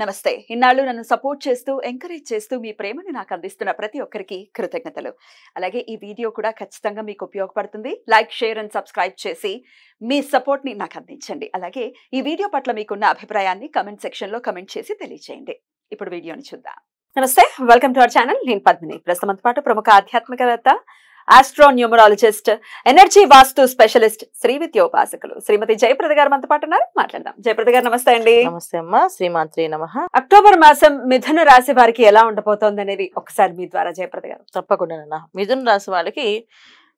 నమస్తే ఇన్నాళ్ళు నన్ను సపోర్ట్ చేస్తూ ఎంకరేజ్ చేస్తూ మీ ప్రేమను నాకు అందిస్తున్న ప్రతి ఒక్కరికి కృతజ్ఞతలు అలాగే ఈ వీడియో కూడా ఖచ్చితంగా మీకు ఉపయోగపడుతుంది లైక్ షేర్ అండ్ సబ్స్క్రైబ్ చేసి మీ సపోర్ట్ని నాకు అందించండి అలాగే ఈ వీడియో పట్ల మీకున్న అభిప్రాయాన్ని కమెంట్ సెక్షన్లో కమెంట్ చేసి తెలియజేయండి ఇప్పుడు వీడియోని చూద్దాం నమస్తే వెల్కమ్ టు అవర్ ఛానల్ నేను పద్మిని ప్రస్తుతం పాటు ప్రముఖ ఆధ్యాత్మికవేత్త numerologist energy vastu specialist Shri విద్యోపాసకులు శ్రీమతి జయప్రద గారు మనతో పాటు ఉన్నారు మాట్లాడదాం జయప్రద గారు నమస్తే అండి నమస్తే అమ్మా శ్రీమాత్రి నమ అక్టోబర్ మాసం మిథున రాశి వారికి ఎలా ఉండబోతోంది అనేది ఒకసారి మీ ద్వారా జయప్రద గారు తప్పకుండా మిథున రాశి వాళ్ళకి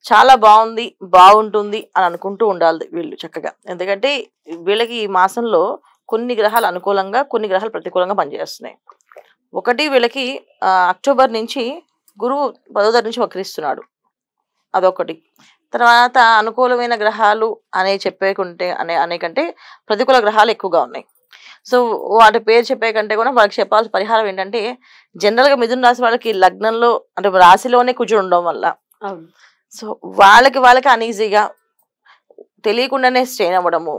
చాలా బాగుంది బాగుంటుంది అని అనుకుంటూ ఉండాలి వీళ్ళు చక్కగా ఎందుకంటే వీళ్ళకి ఈ మాసంలో కొన్ని గ్రహాలు అనుకూలంగా కొన్ని గ్రహాలు ప్రతికూలంగా పనిచేస్తున్నాయి ఒకటి వీళ్ళకి అక్టోబర్ నుంచి గురువు పదో నుంచి వక్రిస్తున్నాడు అదొకటి తర్వాత అనుకూలమైన గ్రహాలు అనే చెప్పేకుంటే అనే అనేకంటే ప్రతికూల గ్రహాలు ఎక్కువగా ఉన్నాయి సో వాటి పేరు చెప్పే కంటే కూడా వాళ్ళకి చెప్పాల్సిన పరిహారం ఏంటంటే జనరల్గా మిథున రాశి వాళ్ళకి లగ్నంలో అంటే రాశిలోనే కుజుడు ఉండడం వల్ల సో వాళ్ళకి వాళ్ళకి అనీజీగా తెలియకుండానే స్ట్రెయిన్ అవ్వడము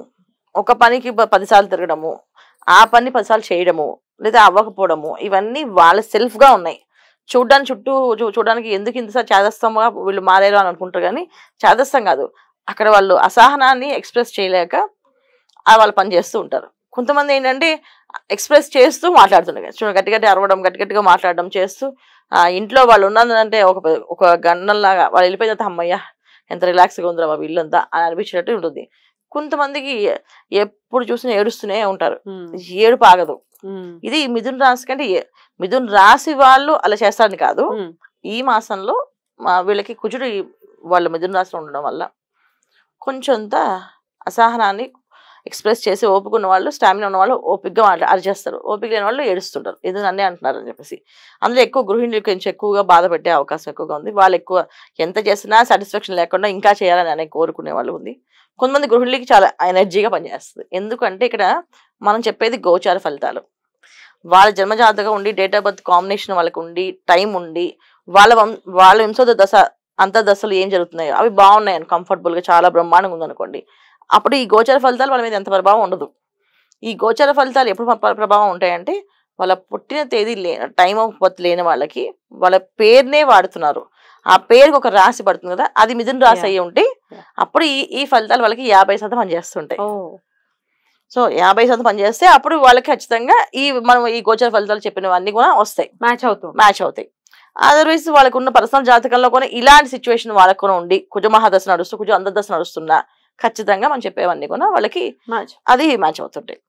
ఒక పనికి పదిసార్లు తిరగడము ఆ పని పదిసార్లు చేయడము లేదా అవ్వకపోవడము ఇవన్నీ వాళ్ళ సెల్ఫ్గా ఉన్నాయి చూడడానికి చుట్టూ చూడడానికి ఎందుకు ఇంతసారి చేదస్తంగా వీళ్ళు మారేరు అని అనుకుంటారు కానీ చేదస్తం కాదు అక్కడ వాళ్ళు అసహనాన్ని ఎక్స్ప్రెస్ చేయలేక వాళ్ళు పని చేస్తూ ఉంటారు కొంతమంది ఏంటంటే ఎక్స్ప్రెస్ చేస్తూ మాట్లాడుతుండే చూడండి గట్టి గట్టి అరవడం గట్టి గట్టిగా మాట్లాడడం చేస్తూ ఇంట్లో వాళ్ళు ఉన్నదంటే ఒక ఒక గన్నల్లాగా వాళ్ళు వెళ్ళిపోయిన అమ్మయ్య ఎంత రిలాక్స్గా ఉందిరా మా వీళ్ళంతా అని అనిపించినట్టు ఉంటుంది కొంతమందికి ఎప్పుడు చూసినా ఏడుస్తూనే ఉంటారు ఏడు పాగదు ఇది మిథున్ రాశి కంటే మిథున్ రాశి వాళ్ళు అలా చేస్తారని కాదు ఈ మాసంలో వీళ్ళకి కుజుడు వాళ్ళు మిథున రాశిలో ఉండడం వల్ల కొంచెంత అసహనాన్ని ఎక్స్ప్రెస్ చేసి ఓపిక ఉన్న వాళ్ళు స్టామినా ఉన్న వాళ్ళు ఓపికగా అరిచేస్తారు ఓపిక లేని వాళ్ళు ఏడుస్తుంటారు ఇది నన్నే అని చెప్పేసి అందులో ఎక్కువ గృహిణులు కొంచెం ఎక్కువగా బాధపడే అవకాశం ఎక్కువగా ఉంది వాళ్ళు ఎక్కువ ఎంత చేసినా సాటిస్ఫాక్షన్ లేకుండా ఇంకా చేయాలని అనే కోరుకునే వాళ్ళు ఉంది కొంతమంది గృహిణులకి చాలా ఎనర్జీగా పనిచేస్తుంది ఎందుకంటే ఇక్కడ మనం చెప్పేది గోచార ఫలితాలు వాళ్ళ జన్మజాతగా ఉండి డేట్ ఆఫ్ బర్త్ కాంబినేషన్ వాళ్ళకు ఉండి టైం ఉండి వాళ్ళ వాళ్ళ వింశ దశ అంత దశలు ఏం జరుగుతున్నాయో అవి బాగున్నాయని కంఫర్టబుల్గా చాలా బ్రహ్మాండంగా ఉందనుకోండి అప్పుడు ఈ గోచర ఫలితాలు వాళ్ళ మీద ఎంత ప్రభావం ఉండదు ఈ గోచర ఫలితాలు ఎప్పుడు ప్రభావం ఉంటాయంటే వాళ్ళ పుట్టిన తేదీ లేని టైం ఆఫ్ బర్త్ లేని వాళ్ళకి వాళ్ళ పేరునే వాడుతున్నారు ఆ పేరుకి ఒక రాశి పడుతుంది కదా అది మిథున రాశి అయ్యి ఉంటే అప్పుడు ఈ ఈ ఫలితాలు వాళ్ళకి యాభై శాతం పనిచేస్తుంటాయి సో యాభై శాతం పనిచేస్తే అప్పుడు వాళ్ళకి ఖచ్చితంగా ఈ మనం ఈ గోచర ఫలితాలు చెప్పినవన్నీ కూడా వస్తాయి మ్యాచ్ అవుతాయి మ్యాచ్ అవుతాయి అదర్వైజ్ వాళ్ళకున్న పర్సనల్ జాతకంలో కూడా ఇలాంటి సిచ్యువేషన్ వాళ్ళకు కూడా ఉండి కుజ మహాదశ నడుస్తూ కుజ అంతర్దశ నడుస్తున్నా ఖచ్చితంగా మనం చెప్పేవన్నీ కూడా వాళ్ళకి అది మ్యాచ్ అవుతుంటాయి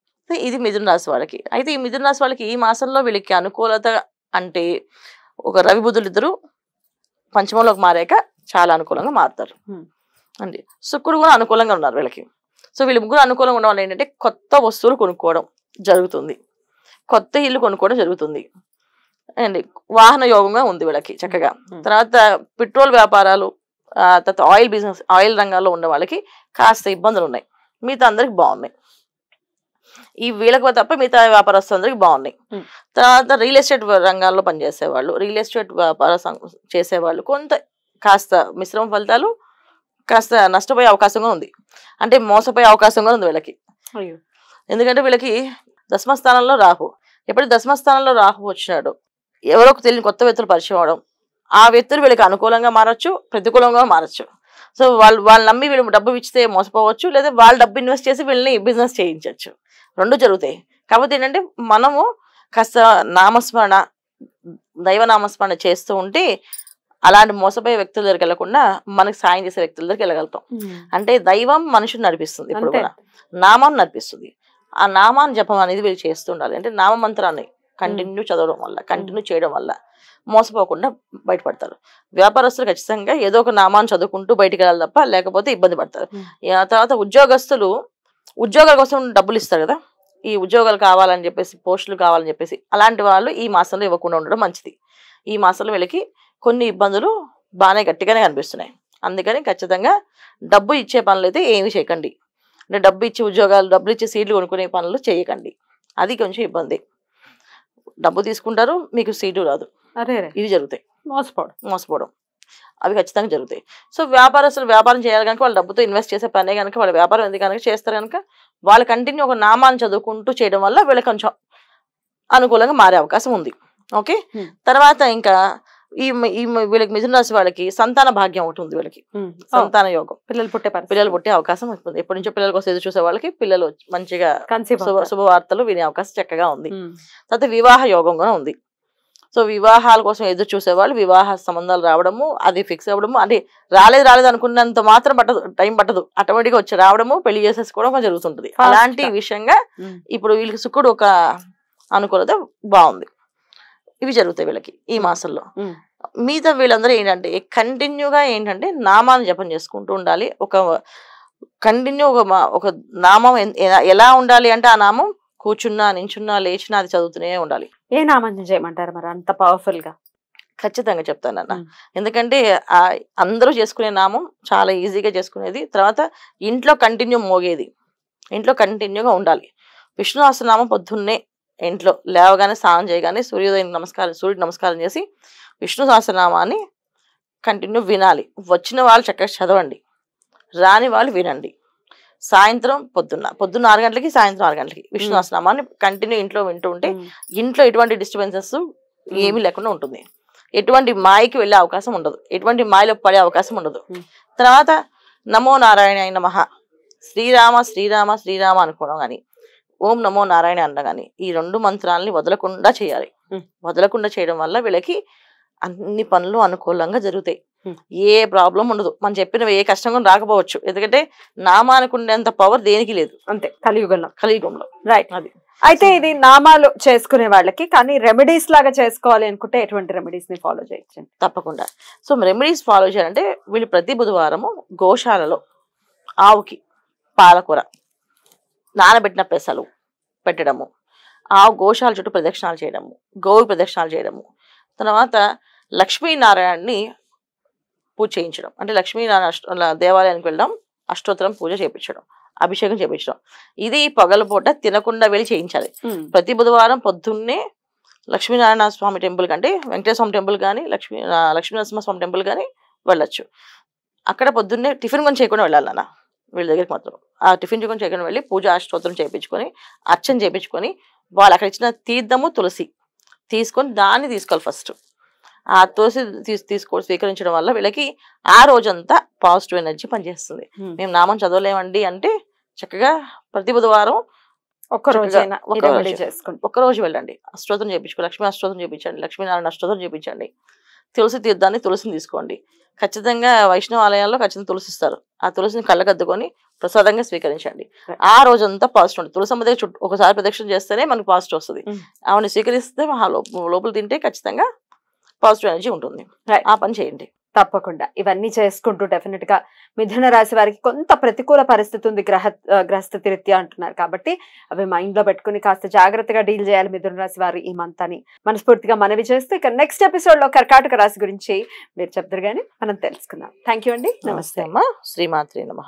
ఇది మిథున రాశి వాళ్ళకి అయితే ఈ మిథున రాశి వాళ్ళకి ఈ మాసంలో వీళ్ళకి అనుకూలత అంటే ఒక రవి బుధులు ఇద్దరు పంచమంలోకి మారాక చాలా అనుకూలంగా మారుతారు అండి శుక్రుడు కూడా అనుకూలంగా ఉన్నారు వీళ్ళకి సో వీళ్ళు ముగ్గురు అనుకూలంగా ఉన్న వాళ్ళు ఏంటంటే కొత్త వస్తువులు కొనుక్కోవడం జరుగుతుంది కొత్త ఇల్లు కొనుక్కోవడం జరుగుతుంది అండి వాహన యోగంగా ఉంది వీళ్ళకి చక్కగా తర్వాత పెట్రోల్ వ్యాపారాలు తర్వాత ఆయిల్ బిజినెస్ ఆయిల్ రంగాల్లో ఉన్న వాళ్ళకి కాస్త ఇబ్బందులు ఉన్నాయి మిగతా అందరికి బాగున్నాయి ఈ వీళ్ళకు తప్ప మిగతా అందరికి బాగున్నాయి తర్వాత రియల్ ఎస్టేట్ రంగాల్లో పనిచేసేవాళ్ళు రియల్ ఎస్టేట్ వ్యాపార చేసేవాళ్ళు కొంత కాస్త మిశ్రమ ఫలితాలు కాస్త నష్టపోయే అవకాశంగా ఉంది అంటే మోసపోయే అవకాశంగా ఉంది వీళ్ళకి ఎందుకంటే వీళ్ళకి దశమ స్థానంలో రాహు ఎప్పుడు దశమ స్థానంలో రాహు వచ్చినాడు ఎవరో తెలియని కొత్త వ్యక్తులు పరిచయం అవడం ఆ వ్యక్తులు వీళ్ళకి అనుకూలంగా మారచ్చు ప్రతికూలంగా మారచ్చు సో వాళ్ళు వాళ్ళు నమ్మి వీళ్ళు డబ్బు ఇచ్చితే మోసపోవచ్చు లేదా వాళ్ళు డబ్బు ఇన్వెస్ట్ చేసి వీళ్ళని బిజినెస్ చేయించవచ్చు రెండు జరుగుతాయి కాబట్టి ఏంటంటే మనము కాస్త నామస్మరణ దైవనామస్మరణ చేస్తూ ఉంటే అలాంటి మోసపోయే వ్యక్తుల దగ్గరికి వెళ్లకుండా మనకు సాయం చేసే వ్యక్తుల దగ్గరికి వెళ్ళగలుగుతాం అంటే దైవం మనుషుని నడిపిస్తుంది ఇప్పుడు కూడా నామం నడిపిస్తుంది ఆ నామాన్ని జపం అనేది వీళ్ళు చేస్తుండాలి అంటే నామ మంత్రాన్ని కంటిన్యూ hmm. చదవడం వల్ల కంటిన్యూ hmm. చేయడం వల్ల మోసపోకుండా బయటపడతారు వ్యాపారస్తులు ఖచ్చితంగా ఏదో ఒక నామాన్ని చదువుకుంటూ బయటికి వెళ్ళాలి తప్ప లేకపోతే ఇబ్బంది పడతారు hmm. ఆ తర్వాత ఉద్యోగస్తులు ఉద్యోగాల కోసం డబ్బులు ఇస్తారు కదా ఈ ఉద్యోగాలు కావాలని చెప్పేసి పోస్టులు కావాలని చెప్పేసి అలాంటి వాళ్ళు ఈ మాసంలో ఇవ్వకుండా ఉండడం మంచిది ఈ మాసంలో వీళ్ళకి కొన్ని ఇబ్బందులు బాగానే గట్టిగానే కనిపిస్తున్నాయి అందుకని ఖచ్చితంగా డబ్బు ఇచ్చే పనులు అయితే ఏమి చేయకండి అంటే డబ్బు ఇచ్చే ఉద్యోగాలు డబ్బులు ఇచ్చే సీట్లు కొనుక్కునే పనులు చేయకండి అది కొంచెం ఇబ్బంది డబ్బు తీసుకుంటారు మీకు సీటు రాదు అరే ఇది జరుగుతాయి మోసపోవడం మోసపోవడం అవి ఖచ్చితంగా జరుగుతాయి సో వ్యాపారస్తులు వ్యాపారం చేయాలి కనుక వాళ్ళు డబ్బుతో ఇన్వెస్ట్ చేసే పనే కనుక వాళ్ళ వ్యాపారం ఎందుకు కనుక చేస్తారు కనుక వాళ్ళు కంటిన్యూ ఒక నామాన్ని చదువుకుంటూ చేయడం వల్ల వీళ్ళకి కొంచెం అనుకూలంగా మారే అవకాశం ఉంది ఓకే తర్వాత ఇంకా ఈ వీళ్ళకి మిథున రాశి వాళ్ళకి సంతాన భాగ్యం ఒకటి ఉంది వీళ్ళకి సంతాన యోగం పిల్లలు పుట్టే పిల్లలు పుట్టే అవకాశం వస్తుంది ఎప్పటి నుంచో పిల్లల కోసం ఎదురు చూసే వాళ్ళకి పిల్లలు మంచిగా శుభవార్తలు వినే అవకాశం చక్కగా ఉంది తర్వాత వివాహ యోగం కూడా ఉంది సో వివాహాల కోసం ఎదురు చూసేవాళ్ళు వివాహ సంబంధాలు రావడము అది ఫిక్స్ అవ్వడము అంటే రాలేదు రాలేదు అనుకున్నంత మాత్రం పట్టదు టైం పట్టదు ఆటోమేటిక్గా వచ్చి రావడము పెళ్లి చేసేసుకోవడం జరుగుతుంటుంది అలాంటి విషయంగా ఇప్పుడు వీళ్ళకి శుక్రుడు ఒక అనుకూలత బాగుంది ఇవి జరుగుతాయి వీళ్ళకి ఈ మాసంలో మిగతా వీళ్ళందరూ ఏంటంటే కంటిన్యూగా ఏంటంటే నామాన్ని జపం చేసుకుంటూ ఉండాలి ఒక కంటిన్యూ ఒక ఒక నామం ఎలా ఉండాలి అంటే ఆ నామం కూర్చున్నా నించున్నా లేచినా అది చదువుతూనే ఉండాలి ఏ నామం చేయమంటారు మరి అంత పవర్ఫుల్ గా ఖచ్చితంగా చెప్తాను అన్న ఎందుకంటే అందరూ చేసుకునే నామం చాలా ఈజీగా చేసుకునేది తర్వాత ఇంట్లో కంటిన్యూ మోగేది ఇంట్లో కంటిన్యూగా ఉండాలి విష్ణు నామం పొద్దున్నే ఇంట్లో లేవగానే స్నానం చేయగానే సూర్యోదయం నమస్కారం సూర్యుడు నమస్కారం చేసి విష్ణు సహస్రనామాన్ని కంటిన్యూ వినాలి వచ్చిన వాళ్ళు చక్కగా చదవండి రాని వాళ్ళు వినండి సాయంత్రం పొద్దున్న పొద్దున్న ఆరు గంటలకి సాయంత్రం ఆరు గంటలకి విష్ణు సహస్రనామాన్ని కంటిన్యూ ఇంట్లో వింటూ ఉంటే ఇంట్లో ఎటువంటి డిస్టర్బెన్సెస్ ఏమీ లేకుండా ఉంటుంది ఎటువంటి మాయకి వెళ్ళే అవకాశం ఉండదు ఎటువంటి మాయలో పడే అవకాశం ఉండదు తర్వాత నమో నారాయణ అయిన మహా శ్రీరామ శ్రీరామ శ్రీరామ అనుకోవడం కానీ ఓం నమో నారాయణ అనగానే ఈ రెండు మంత్రాలని వదలకుండా చేయాలి వదలకుండా చేయడం వల్ల వీళ్ళకి అన్ని పనులు అనుకూలంగా జరుగుతాయి ఏ ప్రాబ్లం ఉండదు మనం చెప్పిన ఏ కష్టం కూడా రాకపోవచ్చు ఎందుకంటే నామానికి ఉండేంత పవర్ దేనికి లేదు అంతే కలియుగంలో కలియుగంలో రైట్ అది అయితే ఇది నామాలు చేసుకునే వాళ్ళకి కానీ రెమెడీస్ లాగా చేసుకోవాలి అనుకుంటే ఎటువంటి రెమెడీస్ ని ఫాలో చేయొచ్చు తప్పకుండా సో రెమెడీస్ ఫాలో చేయాలంటే వీళ్ళు ప్రతి బుధవారము గోశాలలో ఆవుకి పాలకూర నానబెట్టిన పెసలు పెట్టడము ఆ గోశాల చుట్టూ ప్రదక్షిణాలు చేయడము గోవు ప్రదక్షిణాలు చేయడము తర్వాత లక్ష్మీనారాయణని పూజ చేయించడం అంటే లక్ష్మీనారాయణ దేవాలయానికి వెళ్ళడం అష్టోత్తరం పూజ చేయించడం అభిషేకం చేయించడం ఇది పగలపూట తినకుండా వెళ్ళి చేయించాలి ప్రతి బుధవారం పొద్దున్నే లక్ష్మీనారాయణ స్వామి టెంపుల్ కంటే వెంకటేశ్వర టెంపుల్ కానీ లక్ష్మీ లక్ష్మీనరసింహ స్వామి టెంపుల్ కానీ వెళ్ళొచ్చు అక్కడ పొద్దున్నే టిఫిన్ కొంచెం చేయకుండా వెళ్ళాలన్నా వీళ్ళ దగ్గరికి మాత్రం ఆ టిఫిన్ చేయకుండా చేయకుండా వెళ్ళి పూజ అష్టోత్తరం చేయించుకొని అర్చన చేయించుకొని వాళ్ళు అక్కడ ఇచ్చిన తీర్థము తులసి తీసుకొని దాన్ని తీసుకోవాలి ఫస్ట్ ఆ తులసి తీసు తీసుకో స్వీకరించడం వల్ల వీళ్ళకి ఆ రోజంతా పాజిటివ్ ఎనర్జీ పనిచేస్తుంది మేము నామం చదవలేమండి అంటే చక్కగా ప్రతి బుధవారం ఒక్కరోజు ఒక్కరోజు వెళ్ళండి అష్టోత్రం చేయించుకో లక్ష్మీ అష్టోత్రం చేయించండి లక్ష్మీనారాయణ అష్టోత్రం చేయించండి తులసి తీర్థాన్ని తులసిని తీసుకోండి ఖచ్చితంగా వైష్ణవ ఆలయాల్లో ఖచ్చితంగా తులసిస్తారు ఆ తులసిని కళ్ళకద్దుకొని ప్రసాదంగా స్వీకరించండి ఆ రోజంతా పాజిటివ్ ఉంటుంది తులసమ్మ దగ్గర చుట్టూ ఒకసారి ప్రదక్షిణ చేస్తేనే మనకు పాజిటివ్ వస్తుంది hmm. ఆవిడని స్వీకరిస్తే లోపల తింటే ఖచ్చితంగా పాజిటివ్ ఎనర్జీ ఉంటుంది ఆ పని చేయండి తప్పకుండా ఇవన్నీ చేసుకుంటూ డెఫినెట్ గా మిథున రాశి వారికి కొంత ప్రతికూల పరిస్థితి ఉంది గ్రహ గ్రహస్థితి రీత్యా అంటున్నారు కాబట్టి అవి మైండ్ లో పెట్టుకుని కాస్త జాగ్రత్తగా డీల్ చేయాలి మిథున రాశి వారు ఈ మంత్ అని మనస్ఫూర్తిగా మనవి చేస్తూ ఇక నెక్స్ట్ ఎపిసోడ్ లో కర్కాటక రాశి గురించి మీరు చెప్తారు కానీ మనం తెలుసుకుందాం థ్యాంక్ అండి నమస్తే అమ్మా శ్రీమాత్రి నమ